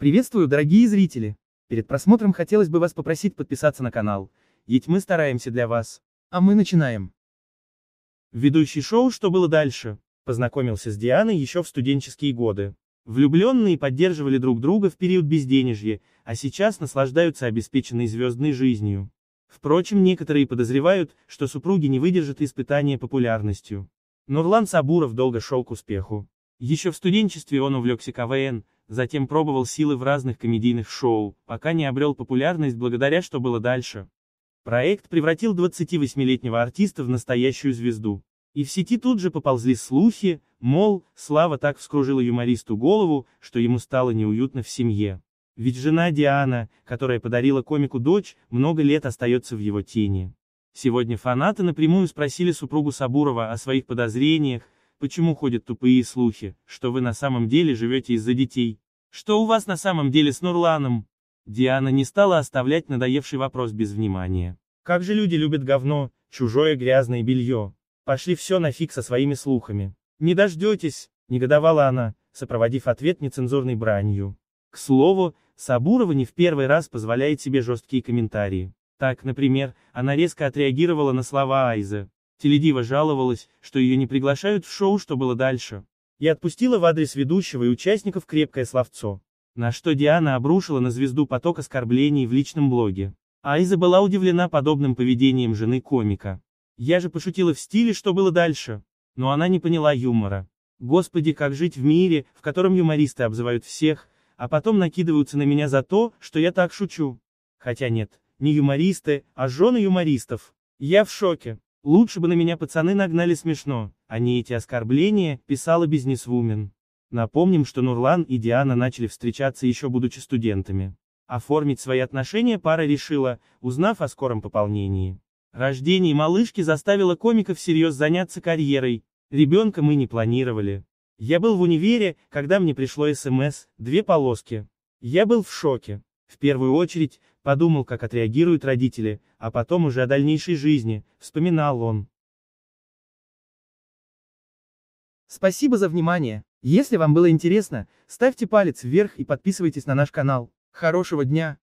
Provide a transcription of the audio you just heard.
Приветствую, дорогие зрители! Перед просмотром хотелось бы вас попросить подписаться на канал, ведь мы стараемся для вас. А мы начинаем. Ведущий шоу «Что было дальше» познакомился с Дианой еще в студенческие годы. Влюбленные поддерживали друг друга в период безденежья, а сейчас наслаждаются обеспеченной звездной жизнью. Впрочем, некоторые подозревают, что супруги не выдержат испытания популярностью. Нурлан Сабуров долго шел к успеху. Еще в студенчестве он увлекся КВН, затем пробовал силы в разных комедийных шоу, пока не обрел популярность благодаря «Что было дальше». Проект превратил 28-летнего артиста в настоящую звезду. И в сети тут же поползли слухи, мол, Слава так вскружила юмористу голову, что ему стало неуютно в семье. Ведь жена Диана, которая подарила комику дочь, много лет остается в его тени. Сегодня фанаты напрямую спросили супругу Сабурова о своих подозрениях, Почему ходят тупые слухи, что вы на самом деле живете из-за детей? Что у вас на самом деле с Нурланом? Диана не стала оставлять надоевший вопрос без внимания. Как же люди любят говно, чужое грязное белье. Пошли все нафиг со своими слухами. Не дождетесь, негодовала она, сопроводив ответ нецензурной бранью. К слову, Сабурова не в первый раз позволяет себе жесткие комментарии. Так, например, она резко отреагировала на слова Айзы. Теледива жаловалась, что ее не приглашают в шоу «Что было дальше». И отпустила в адрес ведущего и участников крепкое словцо. На что Диана обрушила на звезду поток оскорблений в личном блоге. Айза была удивлена подобным поведением жены комика. Я же пошутила в стиле «Что было дальше». Но она не поняла юмора. Господи, как жить в мире, в котором юмористы обзывают всех, а потом накидываются на меня за то, что я так шучу. Хотя нет, не юмористы, а жены юмористов. Я в шоке. Лучше бы на меня пацаны нагнали смешно, а не эти оскорбления, писала бизнесвумен. Напомним, что Нурлан и Диана начали встречаться еще будучи студентами. Оформить свои отношения пара решила, узнав о скором пополнении. Рождение малышки заставило комика всерьез заняться карьерой. Ребенка мы не планировали. Я был в универе, когда мне пришло СМС, эм две полоски. Я был в шоке. В первую очередь, подумал, как отреагируют родители, а потом уже о дальнейшей жизни, вспоминал он. Спасибо за внимание. Если вам было интересно, ставьте палец вверх и подписывайтесь на наш канал. Хорошего дня!